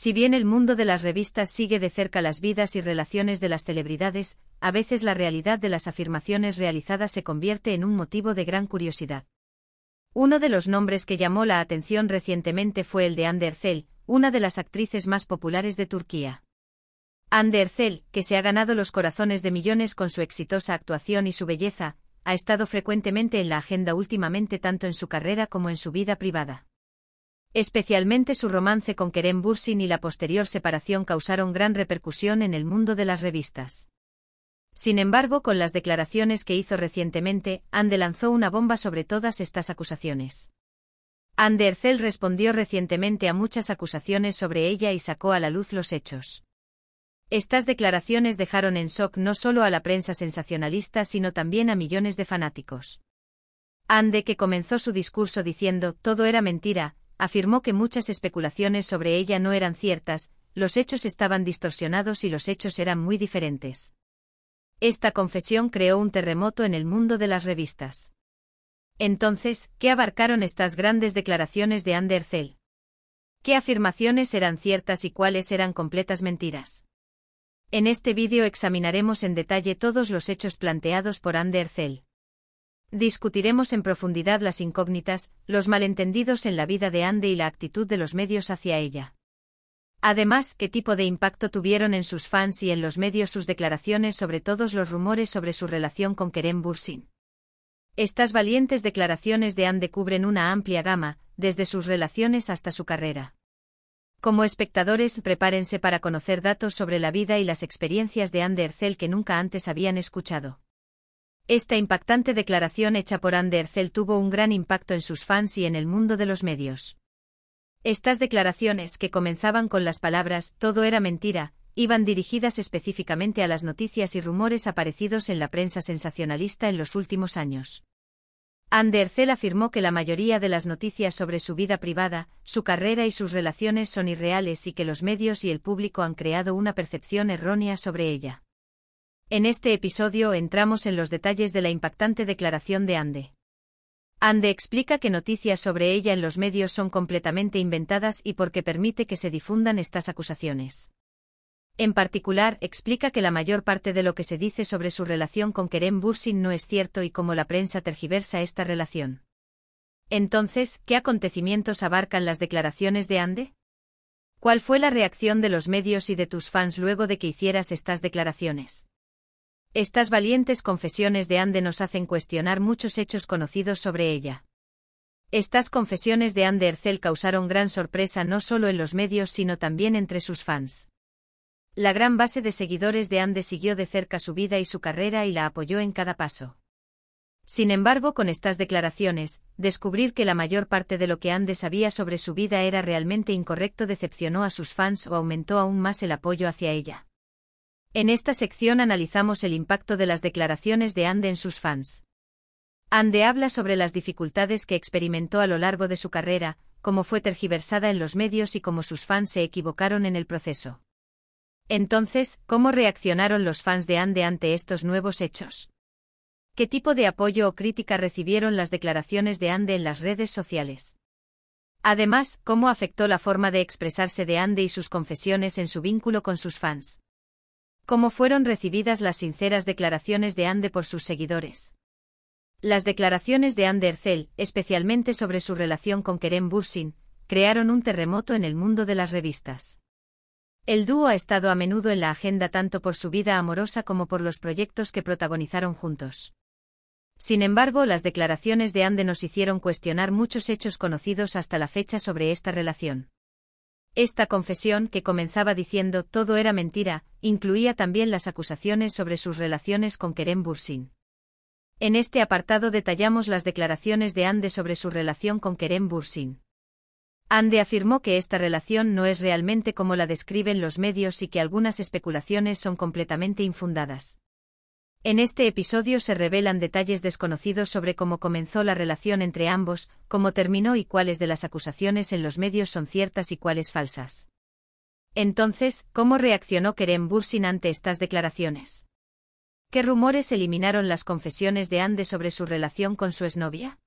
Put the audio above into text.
Si bien el mundo de las revistas sigue de cerca las vidas y relaciones de las celebridades, a veces la realidad de las afirmaciones realizadas se convierte en un motivo de gran curiosidad. Uno de los nombres que llamó la atención recientemente fue el de Ander una de las actrices más populares de Turquía. Ander que se ha ganado los corazones de millones con su exitosa actuación y su belleza, ha estado frecuentemente en la agenda últimamente tanto en su carrera como en su vida privada. Especialmente su romance con Kerem Bursin y la posterior separación causaron gran repercusión en el mundo de las revistas. Sin embargo, con las declaraciones que hizo recientemente, Ande lanzó una bomba sobre todas estas acusaciones. Ande Ercel respondió recientemente a muchas acusaciones sobre ella y sacó a la luz los hechos. Estas declaraciones dejaron en shock no solo a la prensa sensacionalista, sino también a millones de fanáticos. Ande que comenzó su discurso diciendo, todo era mentira, afirmó que muchas especulaciones sobre ella no eran ciertas, los hechos estaban distorsionados y los hechos eran muy diferentes. Esta confesión creó un terremoto en el mundo de las revistas. Entonces, ¿qué abarcaron estas grandes declaraciones de Andercel? ¿Qué afirmaciones eran ciertas y cuáles eran completas mentiras? En este vídeo examinaremos en detalle todos los hechos planteados por Andercel. Discutiremos en profundidad las incógnitas, los malentendidos en la vida de Ande y la actitud de los medios hacia ella. Además, qué tipo de impacto tuvieron en sus fans y en los medios sus declaraciones sobre todos los rumores sobre su relación con Kerem Bursin. Estas valientes declaraciones de Ande cubren una amplia gama, desde sus relaciones hasta su carrera. Como espectadores, prepárense para conocer datos sobre la vida y las experiencias de Ande Ercel que nunca antes habían escuchado. Esta impactante declaración hecha por Andercel tuvo un gran impacto en sus fans y en el mundo de los medios. Estas declaraciones, que comenzaban con las palabras todo era mentira, iban dirigidas específicamente a las noticias y rumores aparecidos en la prensa sensacionalista en los últimos años. Andercel afirmó que la mayoría de las noticias sobre su vida privada, su carrera y sus relaciones son irreales y que los medios y el público han creado una percepción errónea sobre ella. En este episodio entramos en los detalles de la impactante declaración de Ande. Ande explica que noticias sobre ella en los medios son completamente inventadas y porque permite que se difundan estas acusaciones. En particular, explica que la mayor parte de lo que se dice sobre su relación con Kerem Bursin no es cierto y cómo la prensa tergiversa esta relación. Entonces, ¿qué acontecimientos abarcan las declaraciones de Ande? ¿Cuál fue la reacción de los medios y de tus fans luego de que hicieras estas declaraciones? Estas valientes confesiones de Ande nos hacen cuestionar muchos hechos conocidos sobre ella. Estas confesiones de Ande Ercel causaron gran sorpresa no solo en los medios sino también entre sus fans. La gran base de seguidores de Ande siguió de cerca su vida y su carrera y la apoyó en cada paso. Sin embargo, con estas declaraciones, descubrir que la mayor parte de lo que Ande sabía sobre su vida era realmente incorrecto decepcionó a sus fans o aumentó aún más el apoyo hacia ella. En esta sección analizamos el impacto de las declaraciones de Ande en sus fans. Ande habla sobre las dificultades que experimentó a lo largo de su carrera, cómo fue tergiversada en los medios y cómo sus fans se equivocaron en el proceso. Entonces, ¿cómo reaccionaron los fans de Ande ante estos nuevos hechos? ¿Qué tipo de apoyo o crítica recibieron las declaraciones de Ande en las redes sociales? Además, ¿cómo afectó la forma de expresarse de Ande y sus confesiones en su vínculo con sus fans? cómo fueron recibidas las sinceras declaraciones de Ande por sus seguidores. Las declaraciones de Ande Ercel, especialmente sobre su relación con Kerem Bursin, crearon un terremoto en el mundo de las revistas. El dúo ha estado a menudo en la agenda tanto por su vida amorosa como por los proyectos que protagonizaron juntos. Sin embargo, las declaraciones de Ande nos hicieron cuestionar muchos hechos conocidos hasta la fecha sobre esta relación. Esta confesión, que comenzaba diciendo todo era mentira, incluía también las acusaciones sobre sus relaciones con Kerem Bursin. En este apartado detallamos las declaraciones de Ande sobre su relación con Kerem Bursin. Ande afirmó que esta relación no es realmente como la describen los medios y que algunas especulaciones son completamente infundadas. En este episodio se revelan detalles desconocidos sobre cómo comenzó la relación entre ambos, cómo terminó y cuáles de las acusaciones en los medios son ciertas y cuáles falsas. Entonces, ¿cómo reaccionó Kerem Bursin ante estas declaraciones? ¿Qué rumores eliminaron las confesiones de Ande sobre su relación con su exnovia?